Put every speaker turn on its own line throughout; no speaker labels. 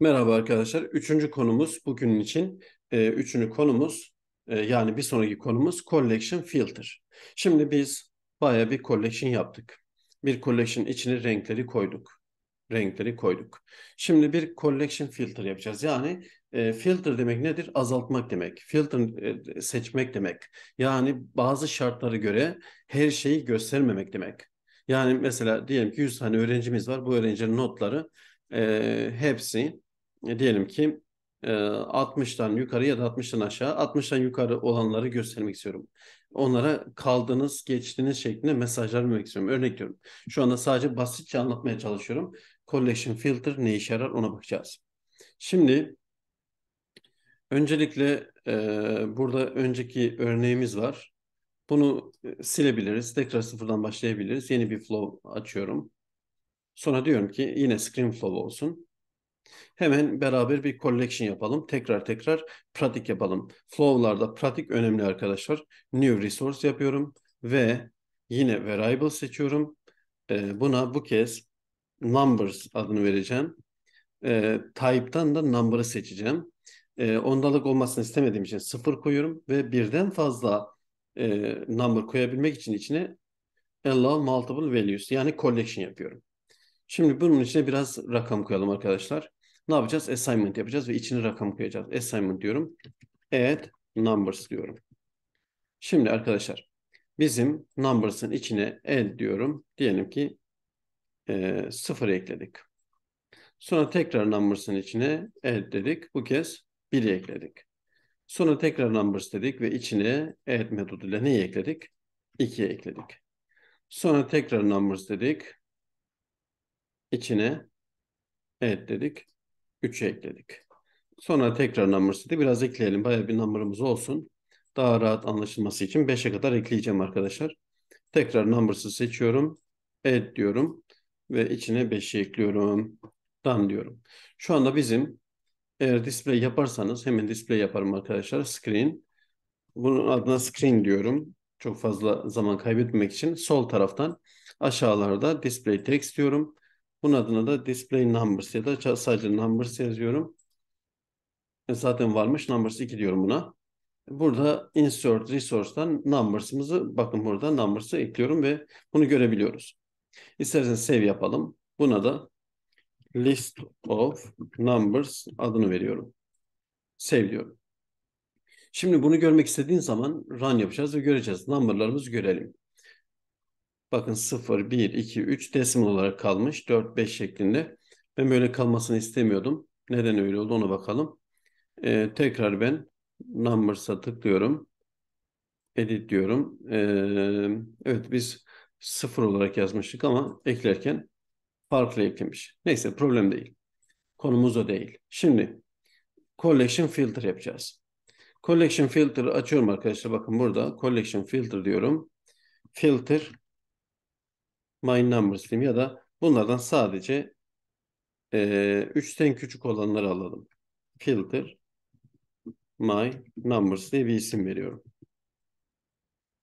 Merhaba arkadaşlar. Üçüncü konumuz bugünün için. E, üçüncü konumuz e, yani bir sonraki konumuz collection filter. Şimdi biz baya bir collection yaptık. Bir collection içine renkleri koyduk. Renkleri koyduk. Şimdi bir collection filter yapacağız. Yani e, filter demek nedir? Azaltmak demek. Filter e, seçmek demek. Yani bazı şartlara göre her şeyi göstermemek demek. Yani mesela diyelim ki 100 tane öğrencimiz var. Bu öğrencinin notları e, hepsi e, diyelim ki 60'tan e, yukarı ya da 60'tan aşağı 60'tan yukarı olanları göstermek istiyorum. Onlara kaldınız, geçtiniz şeklinde mesajlar vermek istiyorum. Örnek diyorum. Şu anda sadece basitçe anlatmaya çalışıyorum. Collection filter ne işe yarar ona bakacağız. Şimdi öncelikle e, burada önceki örneğimiz var. Bunu e, silebiliriz. Tekrar sıfırdan başlayabiliriz. Yeni bir flow açıyorum. Sonra diyorum ki yine screen flow olsun. Hemen beraber bir collection yapalım. Tekrar tekrar pratik yapalım. Flow'larda pratik önemli arkadaşlar. New resource yapıyorum ve yine variable seçiyorum. Ee, buna bu kez numbers adını vereceğim. Ee, type'dan da number'ı seçeceğim. Ee, ondalık olmasını istemediğim için sıfır koyuyorum ve birden fazla e, number koyabilmek için içine allow multiple values yani collection yapıyorum. Şimdi bunun içine biraz rakam koyalım arkadaşlar ne yapacağız? Assignment yapacağız ve içine rakam koyacağız. Assignment diyorum. Add numbers diyorum. Şimdi arkadaşlar bizim numbers'ın içine add diyorum. Diyelim ki e, sıfır ekledik. Sonra tekrar numbers'ın içine add dedik. Bu kez 1'i ekledik. Sonra tekrar numbers dedik ve içine add metoduyla neyi ekledik? 2'ye ekledik. Sonra tekrar numbers dedik. İçine add dedik. 3'e ekledik. Sonra tekrar number set'i biraz ekleyelim. Baya bir number'ımız olsun. Daha rahat anlaşılması için 5'e kadar ekleyeceğim arkadaşlar. Tekrar numbers'ı seçiyorum. Add diyorum. Ve içine 5'i ekliyorum. Done diyorum. Şu anda bizim eğer display yaparsanız hemen display yaparım arkadaşlar. Screen. Bunun adına screen diyorum. Çok fazla zaman kaybetmemek için sol taraftan aşağılarda display text diyorum. Bunun adına da display numbers ya da sadece numbers yazıyorum. E, zaten varmış numbers 2 diyorum buna. Burada insert resource'dan numbers'ımızı bakın burada numbers'ı ekliyorum ve bunu görebiliyoruz. İsterseniz save yapalım. Buna da list of numbers adını veriyorum. Save diyorum. Şimdi bunu görmek istediğin zaman run yapacağız ve göreceğiz. Number'larımızı görelim. Bakın 0, 1, 2, 3 desimal olarak kalmış. 4, 5 şeklinde. Ben böyle kalmasını istemiyordum. Neden öyle oldu ona bakalım. Ee, tekrar ben numbers'a tıklıyorum. Edit diyorum. Ee, evet biz 0 olarak yazmıştık ama eklerken farklı eklemiş. Neyse problem değil. Konumuz o değil. Şimdi collection filter yapacağız. Collection filter açıyorum arkadaşlar. Bakın burada collection filter diyorum. Filter My Numbers diyeyim ya da bunlardan sadece e, 3'ten küçük olanları alalım. Filter My Numbers diye bir isim veriyorum.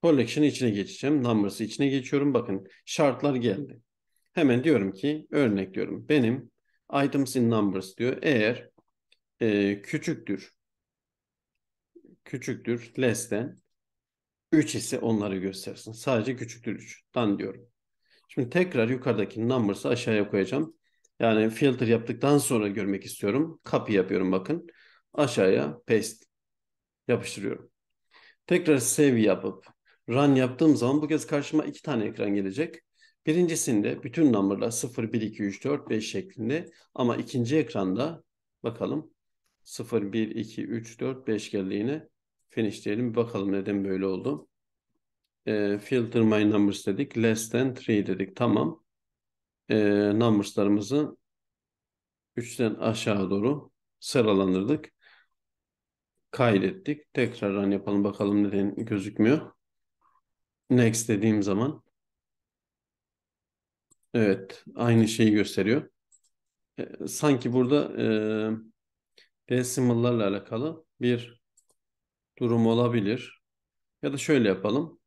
Collection'ın içine geçeceğim. Numbers'ı içine geçiyorum. Bakın şartlar geldi. Hemen diyorum ki örnek diyorum. Benim items in numbers diyor. Eğer e, küçüktür küçüktür less than 3 ise onları göstersin. Sadece küçüktür 3'tan diyorum. Şimdi tekrar yukarıdaki numbers'ı aşağıya koyacağım. Yani filter yaptıktan sonra görmek istiyorum. Copy yapıyorum bakın. Aşağıya paste yapıştırıyorum. Tekrar save yapıp run yaptığım zaman bu kez karşıma iki tane ekran gelecek. Birincisinde bütün numaralar 0, 1, 2, 3, 4, 5 şeklinde ama ikinci ekranda bakalım 0, 1, 2, 3, 4, 5 geldi yine. Finish diyelim bakalım neden böyle oldu e, filter my numbers dedik. Less than 3 dedik. Tamam. E, numbers'larımızı 3'ten aşağı doğru sıralandırdık. Kaydettik. Tekrar run yapalım bakalım neden gözükmüyor. Next dediğim zaman evet aynı şeyi gösteriyor. E, sanki burada e, decimallarla alakalı bir durum olabilir. Ya da şöyle yapalım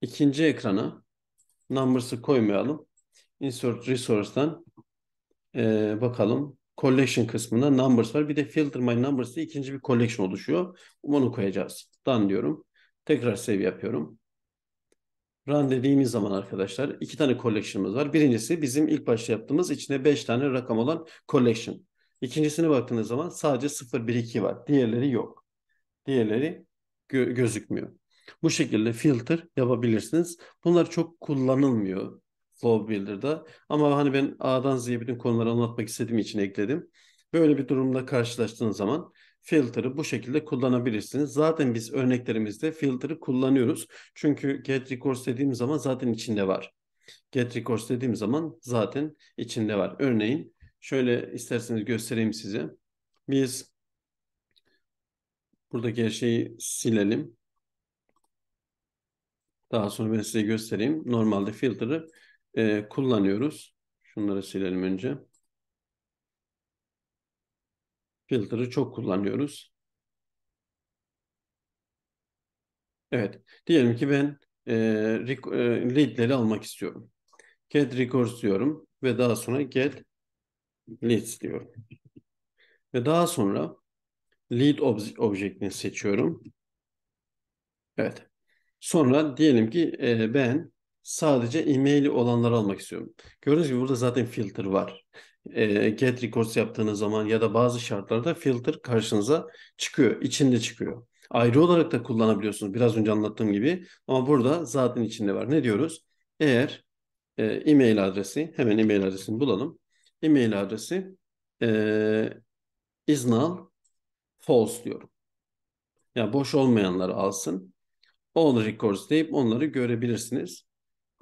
ikinci ekrana numbers'ı koymayalım. Insert resource'dan e, bakalım. Collection kısmında numbers var. Bir de filter my numbers diye ikinci bir collection oluşuyor. Onu koyacağız. Dan diyorum. Tekrar save yapıyorum. Run dediğimiz zaman arkadaşlar iki tane collection'ımız var. Birincisi bizim ilk başta yaptığımız içinde beş tane rakam olan collection. İkincisine baktığınız zaman sadece 0, 1, 2 var. Diğerleri yok. Diğerleri gö gözükmüyor. Bu şekilde filter yapabilirsiniz. Bunlar çok kullanılmıyor Flow Builder'da. Ama hani ben A'dan Z'ye bütün konuları anlatmak istediğim için ekledim. Böyle bir durumla karşılaştığınız zaman filter'ı bu şekilde kullanabilirsiniz. Zaten biz örneklerimizde filter'ı kullanıyoruz. Çünkü get records dediğim zaman zaten içinde var. Get records dediğim zaman zaten içinde var. Örneğin şöyle isterseniz göstereyim size. Biz buradaki her şeyi silelim. Daha sonra ben size göstereyim. Normalde filtre e, kullanıyoruz. Şunları silelim önce. Filtre çok kullanıyoruz. Evet. Diyelim ki ben e, e, lead'leri almak istiyorum. Get records diyorum ve daha sonra get leads diyorum. Ve daha sonra lead ob objectini seçiyorum. Evet. Sonra diyelim ki e, ben sadece e-maili olanları almak istiyorum. Gördüğünüz gibi burada zaten filter var. E, get records yaptığınız zaman ya da bazı şartlarda filter karşınıza çıkıyor, içinde çıkıyor. Ayrı olarak da kullanabiliyorsunuz biraz önce anlattığım gibi ama burada zaten içinde var. Ne diyoruz? Eğer e-mail adresi, hemen e-mail adresini bulalım. E-mail adresi e, is null false diyorum. Yani boş olmayanları alsın. All records deyip onları görebilirsiniz.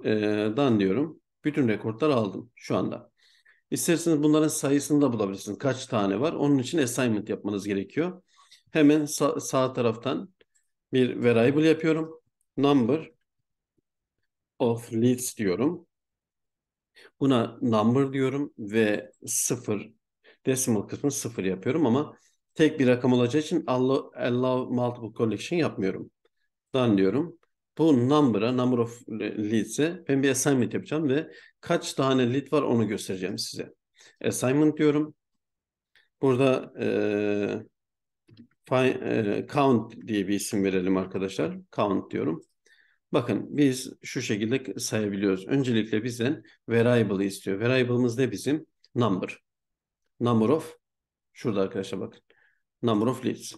E, dan diyorum. Bütün rekorlar aldım şu anda. İsterseniz bunların sayısını da bulabilirsiniz. Kaç tane var? Onun için assignment yapmanız gerekiyor. Hemen sağ, sağ taraftan bir variable yapıyorum. Number of leads diyorum. Buna number diyorum ve sıfır decimal kısmı sıfır yapıyorum ama tek bir rakam olacağı için allow, allow multiple collection yapmıyorum dan diyorum. Bu number'a, number of leads'e ben bir assignment yapacağım ve kaç tane lead var onu göstereceğim size. Assignment diyorum. Burada e, find, count diye bir isim verelim arkadaşlar. Count diyorum. Bakın biz şu şekilde sayabiliyoruz. Öncelikle bizden variable istiyor. Variable'ımız ne bizim? Number. Number of şurada arkadaşlar bakın. Number of leads.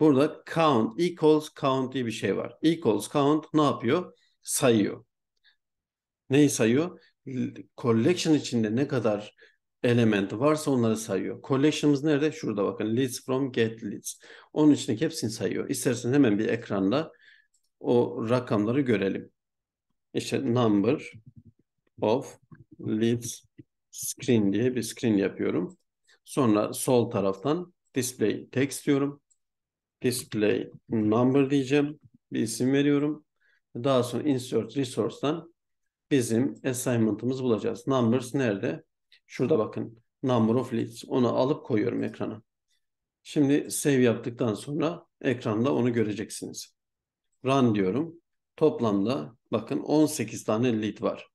Burada count, equals count diye bir şey var. Equals count ne yapıyor? Sayıyor. Neyi sayıyor? Collection içinde ne kadar element varsa onları sayıyor. Collection'ımız nerede? Şurada bakın. Leads from get leads. Onun içindeki hepsini sayıyor. İstersen hemen bir ekranda o rakamları görelim. İşte number of leads screen diye bir screen yapıyorum. Sonra sol taraftan display text diyorum display number diyeceğim. Bir isim veriyorum. Daha sonra insert resource'dan bizim assignment'ımızı bulacağız. Numbers nerede? Şurada bakın. Number of leads. Onu alıp koyuyorum ekrana. Şimdi save yaptıktan sonra ekranda onu göreceksiniz. Run diyorum. Toplamda bakın 18 tane lead var.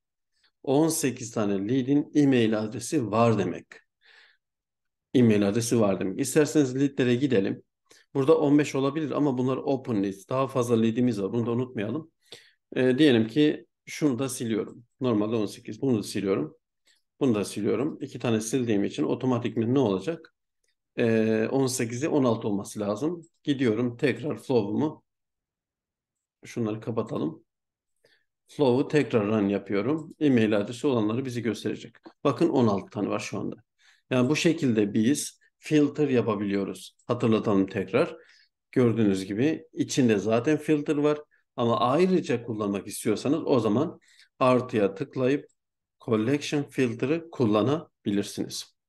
18 tane lead'in e-mail adresi var demek. E-mail adresi var demek. İsterseniz lead'lere gidelim. Burada 15 olabilir ama bunlar open list. Daha fazla lead'imiz var. Bunu da unutmayalım. E, diyelim ki şunu da siliyorum. Normalde 18. Bunu da siliyorum. Bunu da siliyorum. İki tane sildiğim için otomatik mi ne olacak? E, 18'i 16 olması lazım. Gidiyorum tekrar flow'umu. Şunları kapatalım. Flow'u tekrar run yapıyorum. E-mail adresi olanları bizi gösterecek. Bakın 16 tane var şu anda. Yani bu şekilde biz filter yapabiliyoruz. Hatırlatalım tekrar. Gördüğünüz gibi içinde zaten filter var ama ayrıca kullanmak istiyorsanız o zaman artıya tıklayıp collection filter'ı kullanabilirsiniz.